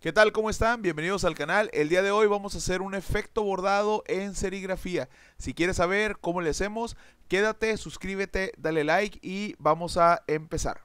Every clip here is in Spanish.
¿Qué tal? ¿Cómo están? Bienvenidos al canal. El día de hoy vamos a hacer un efecto bordado en serigrafía. Si quieres saber cómo le hacemos, quédate, suscríbete, dale like y vamos a empezar.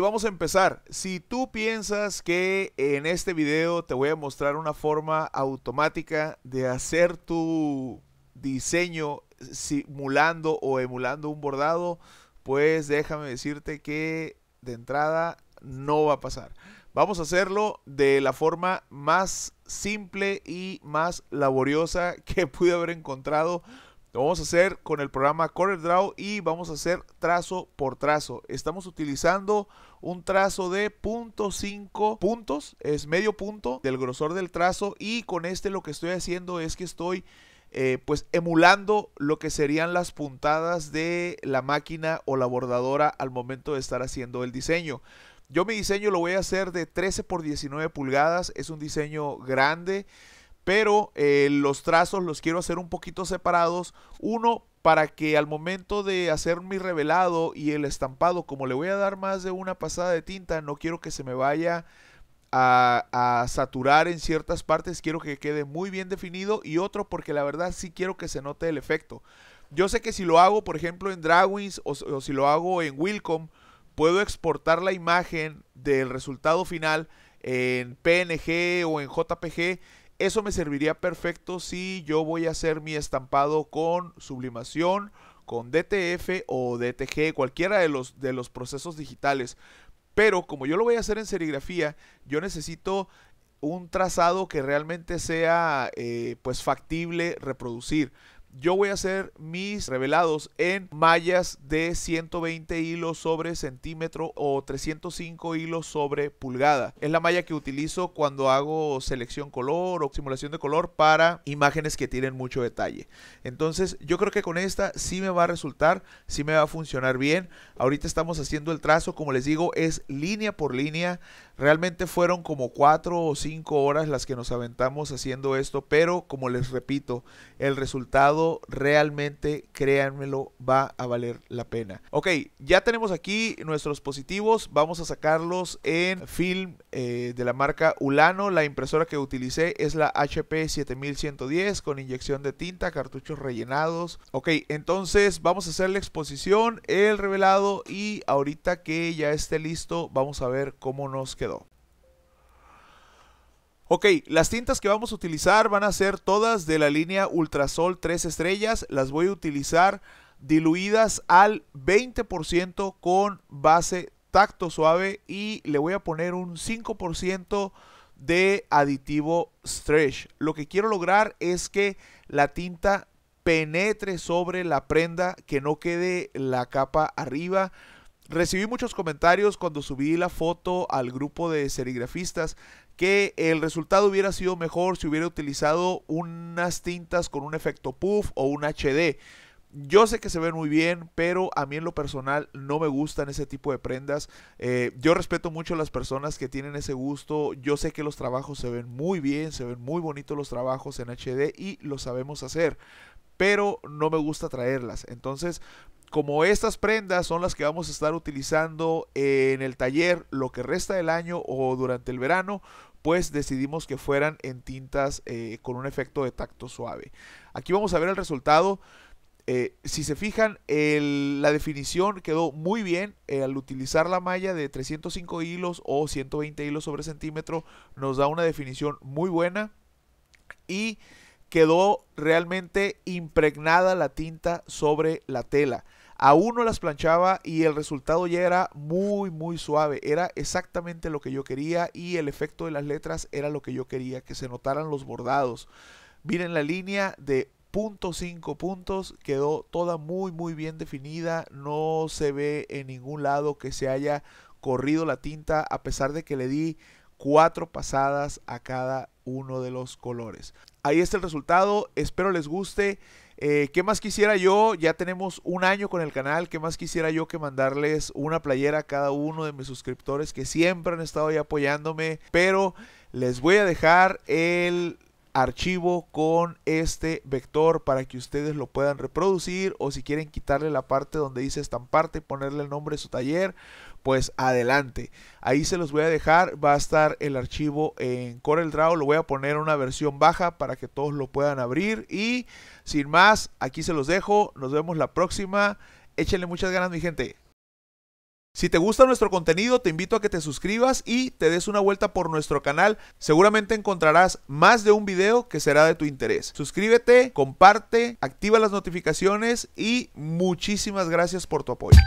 vamos a empezar. Si tú piensas que en este video te voy a mostrar una forma automática de hacer tu diseño simulando o emulando un bordado, pues déjame decirte que de entrada no va a pasar. Vamos a hacerlo de la forma más simple y más laboriosa que pude haber encontrado vamos a hacer con el programa CorelDRAW y vamos a hacer trazo por trazo. Estamos utilizando un trazo de 0.5 puntos, es medio punto del grosor del trazo y con este lo que estoy haciendo es que estoy eh, pues emulando lo que serían las puntadas de la máquina o la bordadora al momento de estar haciendo el diseño. Yo mi diseño lo voy a hacer de 13 por 19 pulgadas, es un diseño grande pero eh, los trazos los quiero hacer un poquito separados. Uno, para que al momento de hacer mi revelado y el estampado, como le voy a dar más de una pasada de tinta, no quiero que se me vaya a, saturar en ciertas partes, quiero que quede muy bien definido y otro porque la verdad sí quiero que se note el efecto. Yo sé que si lo hago, por ejemplo, en Dragwins o, o si lo hago en Wilcom, puedo exportar la imagen del resultado final en PNG o en JPG eso me serviría perfecto si yo voy a hacer mi estampado con sublimación, con DTF o DTG, cualquiera de los, de los procesos digitales. Pero como yo lo voy a hacer en serigrafía, yo necesito un trazado que realmente sea eh, pues factible reproducir yo voy a hacer mis revelados en mallas de 120 hilos sobre centímetro o 305 hilos sobre pulgada. Es la malla que utilizo cuando hago selección color o simulación de color para imágenes que tienen mucho detalle. Entonces yo creo que con esta sí me va a resultar, sí me va a funcionar bien. Ahorita estamos haciendo el trazo, como les digo, es línea por línea. Realmente fueron como cuatro o cinco horas las que nos aventamos haciendo esto, pero como les repito, el resultado realmente, créanmelo, va a valer la pena. Ok, ya tenemos aquí nuestros positivos, vamos a sacarlos en film eh, de la marca Ulano. La impresora que utilicé es la HP 7110 con inyección de tinta, cartuchos rellenados. Ok, entonces vamos a hacer la exposición, el revelado y ahorita que ya esté listo, vamos a ver cómo nos queda. Ok, las tintas que vamos a utilizar van a ser todas de la línea Ultrasol 3 estrellas. Las voy a utilizar diluidas al 20% con base tacto suave y le voy a poner un 5% de aditivo stretch. Lo que quiero lograr es que la tinta penetre sobre la prenda, que no quede la capa arriba. Recibí muchos comentarios cuando subí la foto al grupo de serigrafistas que el resultado hubiera sido mejor si hubiera utilizado unas tintas con un efecto puff o un HD. Yo sé que se ven muy bien, pero a mí en lo personal no me gustan ese tipo de prendas. Eh, yo respeto mucho a las personas que tienen ese gusto. Yo sé que los trabajos se ven muy bien, se ven muy bonitos los trabajos en HD y lo sabemos hacer. Pero no me gusta traerlas. Entonces, como estas prendas son las que vamos a estar utilizando en el taller lo que resta del año o durante el verano, pues decidimos que fueran en tintas eh, con un efecto de tacto suave. Aquí vamos a ver el resultado. Eh, si se fijan, la definición quedó muy bien eh, al utilizar la malla de 305 hilos o 120 hilos sobre centímetro. Nos da una definición muy buena y quedó realmente impregnada la tinta sobre la tela. Aún no las planchaba y el resultado ya era muy muy suave. Era exactamente lo que yo quería y el efecto de las letras era lo que yo quería, que se notaran los bordados. Miren la línea de .5 puntos, quedó toda muy muy bien definida, no se ve en ningún lado que se haya corrido la tinta a pesar de que le di cuatro pasadas a cada uno de los colores. Ahí está el resultado, espero les guste. Eh, ¿Qué más quisiera yo? Ya tenemos un año con el canal. ¿Qué más quisiera yo que mandarles una playera a cada uno de mis suscriptores que siempre han estado ahí apoyándome? Pero les voy a dejar el archivo con este vector para que ustedes lo puedan reproducir o si quieren quitarle la parte donde dice estamparte y ponerle el nombre de su taller pues adelante ahí se los voy a dejar va a estar el archivo en CorelDRAW lo voy a poner en una versión baja para que todos lo puedan abrir y sin más aquí se los dejo nos vemos la próxima échenle muchas ganas mi gente si te gusta nuestro contenido, te invito a que te suscribas y te des una vuelta por nuestro canal. Seguramente encontrarás más de un video que será de tu interés. Suscríbete, comparte, activa las notificaciones y muchísimas gracias por tu apoyo.